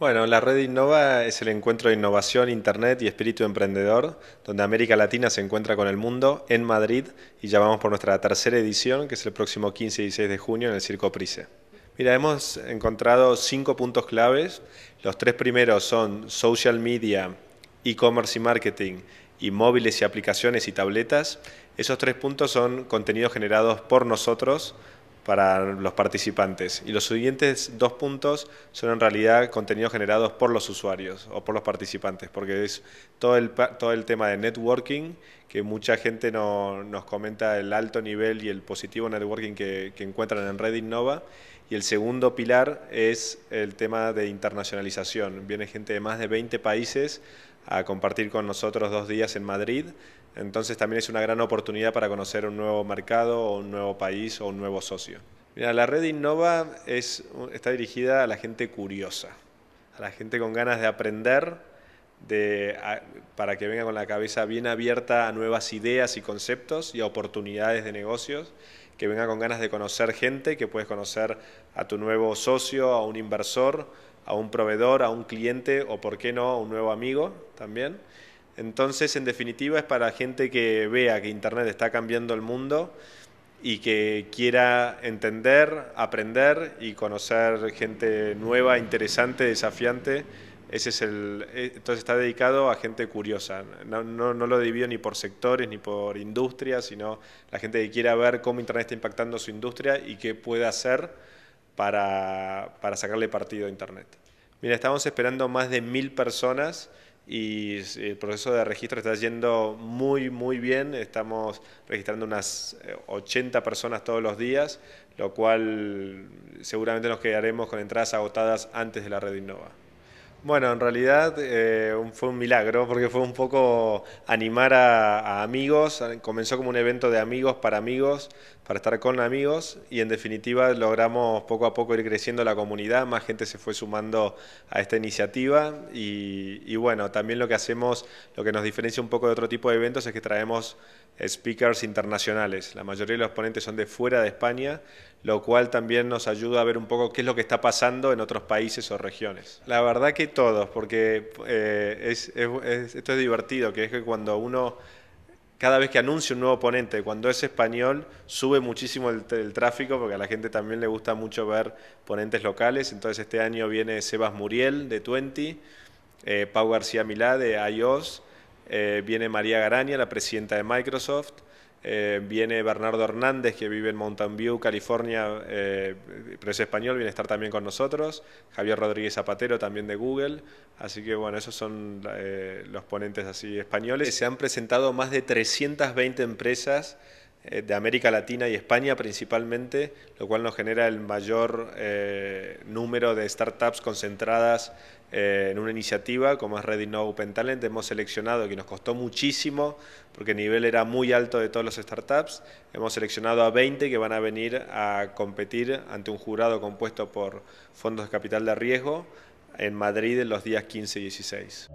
Bueno, la red Innova es el encuentro de innovación, internet y espíritu emprendedor, donde América Latina se encuentra con el mundo en Madrid y ya vamos por nuestra tercera edición, que es el próximo 15 y 16 de junio en el Circo Price. Mira, hemos encontrado cinco puntos claves. Los tres primeros son social media, e-commerce y marketing, y móviles y aplicaciones y tabletas. Esos tres puntos son contenidos generados por nosotros para los participantes. Y los siguientes dos puntos son en realidad contenidos generados por los usuarios o por los participantes, porque es todo el, todo el tema de networking, que mucha gente nos comenta el alto nivel y el positivo networking que, que encuentran en Red Innova. Y el segundo pilar es el tema de internacionalización. Viene gente de más de 20 países a compartir con nosotros dos días en Madrid. Entonces también es una gran oportunidad para conocer un nuevo mercado o un nuevo país o un nuevo socio. Mira, la red Innova es, está dirigida a la gente curiosa, a la gente con ganas de aprender, para que venga con la cabeza bien abierta a nuevas ideas y conceptos y a oportunidades de negocios, que venga con ganas de conocer gente, que puedes conocer a tu nuevo socio, a un inversor, a un proveedor, a un cliente o, por qué no, a un nuevo amigo también. Entonces, en definitiva, es para gente que vea que Internet está cambiando el mundo y que quiera entender, aprender y conocer gente nueva, interesante, desafiante. Ese es el, eh, entonces está dedicado a gente curiosa. No, no, lo divido ni por sectores ni por industrias, sino la gente que quiera ver cómo Internet está impactando su industria y qué puede hacer para, sacarle partido a Internet. Mira, estamos esperando más de mil personas y eh, el proceso de registro está yendo muy, muy bien. Estamos registrando unas 80 eh, personas todos los días, lo cual seguramente nos quedaremos con entradas agotadas antes de la red Innova. Bueno, en realidad eh, fue un milagro porque fue un poco animar a, amigos. Comenzó como un evento de amigos para amigos, para estar con amigos y en definitiva logramos poco a poco ir creciendo la comunidad. Más gente se fue sumando a esta iniciativa y, y bueno, también lo que hacemos, lo que nos diferencia un poco de otro tipo de eventos es que traemos speakers internacionales. La mayoría de los ponentes son de fuera de España, lo cual también nos ayuda a ver un poco qué es lo que está pasando en otros países o regiones. La verdad que todos, porque eh, es, esto es divertido, que es que cuando uno, cada vez que anuncia un nuevo ponente, cuando es español, sube muchísimo el, tráfico, porque a la gente también le gusta mucho ver ponentes locales, entonces este año viene Sebas Muriel de Twenty, eh, Pau García Milá de IOS, eh, viene María Garaña, la presidenta de Microsoft, eh, viene Bernardo Hernández, que vive en Mountain View, California, eh, pero es español, viene a estar también con nosotros. Javier Rodríguez Zapatero, también de Google. Así que bueno, esos son eh, los ponentes así españoles. Se han presentado más de 320 empresas eh, de América Latina y España principalmente, lo cual nos genera el mayor eh, número de startups concentradas eh, en una iniciativa como es Ready Open Talent. Hemos seleccionado, que nos costó muchísimo porque el nivel era muy alto de todos los startups, hemos seleccionado a 20 que van a venir a competir ante un jurado compuesto por fondos de capital de riesgo en Madrid en los días 15 y 16.